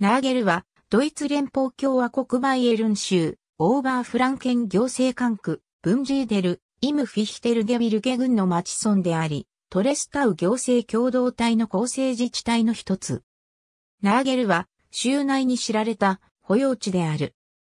ナーゲルは、ドイツ連邦共和国バイエルン州、オーバーフランケン行政管区、ブンジーデル、イムフィヒテルゲビルゲ郡の町村であり、トレスタウ行政共同体の構成自治体の一つ。ナーゲルは、州内に知られた保養地である。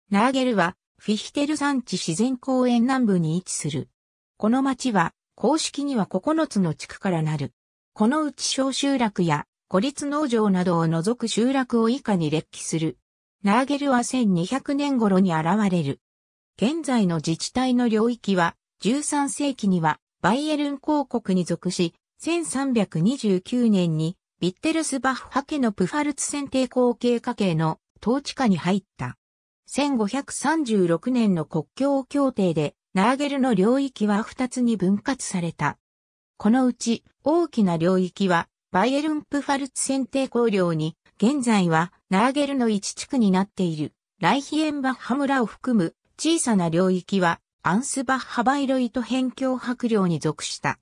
ナーゲルは、フィヒテル山地自然公園南部に位置する。この町は、公式には9つの地区からなる。このうち小集落や孤立農場などを除く集落を以下に列記する。ナーゲルは1200年頃に現れる。現在の自治体の領域は、13世紀にはバイエルン公国に属し、1329年にビッテルスバッハ家のプファルツ選定後継家系の統治下に入った。1536年の国境協定で、ナーゲルの領域は2つに分割された。このうち大きな領域はバイエルンプファルツ選定校領に、現在はナーゲルの一地区になっている、ライヒエンバッハ村を含む小さな領域は、アンスバッハバイロイト辺境白領に属した。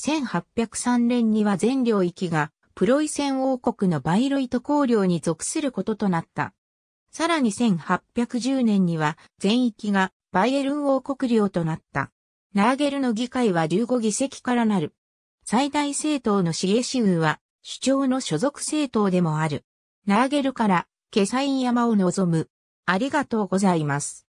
1803年には全領域が、プロイセン王国のバイロイト公領に属することとなった。さらに1810年には全域がバイエルン王国領となった。ナーゲルの議会は15議席からなる。最大政党の CSU は、主張の所属政党でもある。ナーゲルから、ケサイン山を望む。ありがとうございます。